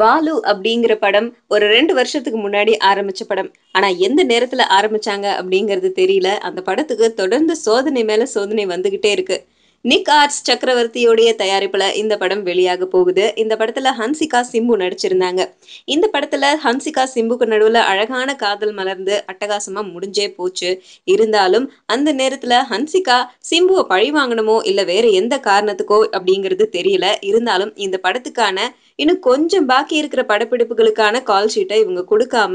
வாலு அப்படிங்கிற படம் ஒரு ரெண்டு வருஷத்துக்கு முன்னாடி ஆரம்பிச்ச படம் ஆனா எந்த நேரத்துல ஆரம்பிச்சாங்க அப்படிங்கிறது தெரியல அந்த படத்துக்கு தொடர்ந்து சோதனை மேல சோதனை வந்துகிட்டே இருக்கு நிக் ஆர்ட்ஸ் சக்கரவர்த்தியோடைய தயாரிப்புல இந்த படம் வெளியாக போகுது இந்த படத்துல ஹன்சிகா சிம்பு நடிச்சிருந்தாங்க இந்த படத்துல ஹன்சிகா சிம்புக்கு நடுவுல அழகான காதல் மலர்ந்து அட்டகாசமா முடிஞ்சே போச்சு இருந்தாலும் அந்த நேரத்துல ஹன்சிகா சிம்புவை பழி வாங்கணுமோ இல்ல வேற எந்த காரணத்துக்கோ அப்படிங்கிறது தெரியல இருந்தாலும் இந்த படத்துக்கான இன்னும் கொஞ்சம் பாக்கி இருக்கிற படப்பிடிப்புகளுக்கான கால் ஷீட்டை இவங்க கொடுக்காம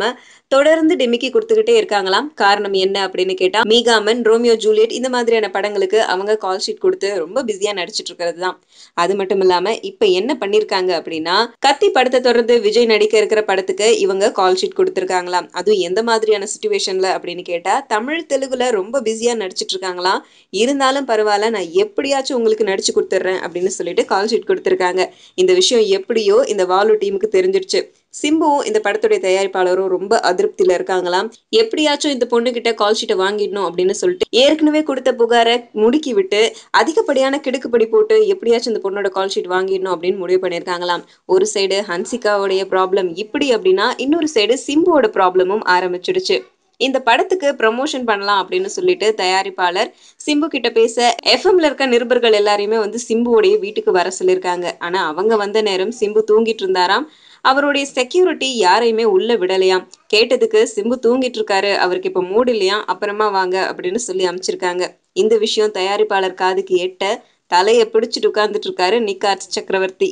தொடர்ந்து டிமிக்கி கொடுத்துக்கிட்டே இருக்காங்களாம் காரணம் என்ன அப்படின்னு கேட்டா மீகாமன் ரோமியோ ஜூலியட் இந்த மாதிரியான படங்களுக்கு அவங்க கால் ஷீட் கொடுத்து ரொம்ப பிஸியா நடிச்சிட்டு இருக்கிறது தான் அது மட்டும் இல்லாம இப்ப என்ன பண்ணிருக்காங்க அப்படின்னா கத்தி படத்தை தொடர்ந்து விஜய் நடிக்க இருக்கிற படத்துக்கு இவங்க கால் ஷீட் கொடுத்துருக்காங்களாம் அதுவும் எந்த மாதிரியான சுச்சுவேஷன்ல அப்படின்னு கேட்டா தமிழ் தெலுங்குல ரொம்ப பிஸியா நடிச்சிட்டு இருக்காங்களாம் இருந்தாலும் பரவாயில்ல நான் எப்படியாச்சும் உங்களுக்கு நடிச்சு கொடுத்துட்றேன் அப்படின்னு சொல்லிட்டு கால் ஷீட் கொடுத்துருக்காங்க இந்த விஷயம் எப்படியோ இந்த வாலு டீமுக்கு தெரிஞ்சிருச்சு சிம்புவும் இந்த படத்துடைய தயாரிப்பாளரும் ரொம்ப அதிருப்தியில இருக்காங்களாம் எப்படியாச்சும் இந்த பொண்ணுகிட்ட கால் ஷீட்டை வாங்கிடணும் அப்படின்னு சொல்லிட்டு ஏற்கனவே கொடுத்த புகாரை முடுக்கி விட்டு அதிகப்படியான கிடுக்குப்படி போட்டு எப்படியாச்சும் இந்த பொண்ணோட கால் ஷீட் வாங்கிடணும் அப்படின்னு முடிவு பண்ணியிருக்காங்களாம் ஒரு சைடு ஹன்சிகாவுடைய ப்ராப்ளம் இப்படி அப்படின்னா இன்னொரு சைடு சிம்புவோட ப்ராப்ளமும் ஆரம்பிச்சிடுச்சு இந்த படத்துக்கு ப்ரமோஷன் பண்ணலாம் அப்படின்னு சொல்லிட்டு தயாரிப்பாளர் சிம்பு கிட்ட பேச எஃப்எம்ல இருக்க நிருபர்கள் எல்லாரையுமே வந்து சிம்புவோடைய வீட்டுக்கு வர சொல்லியிருக்காங்க ஆனா அவங்க வந்த நேரம் சிம்பு தூங்கிட்டு இருந்தாராம் அவருடைய செக்யூரிட்டி யாரையுமே உள்ள விடலையாம் கேட்டதுக்கு சிம்பு தூங்கிட்டு இருக்காரு அவருக்கு இப்ப மூடு இல்லையா அப்புறமா வாங்க அப்படின்னு சொல்லி அமைச்சிருக்காங்க இந்த விஷயம் தயாரிப்பாளர் காதுக்கு எட்ட தலையை பிடிச்சிட்டு உட்கார்ந்துட்டு இருக்காரு நிக்காத் சக்கரவர்த்தி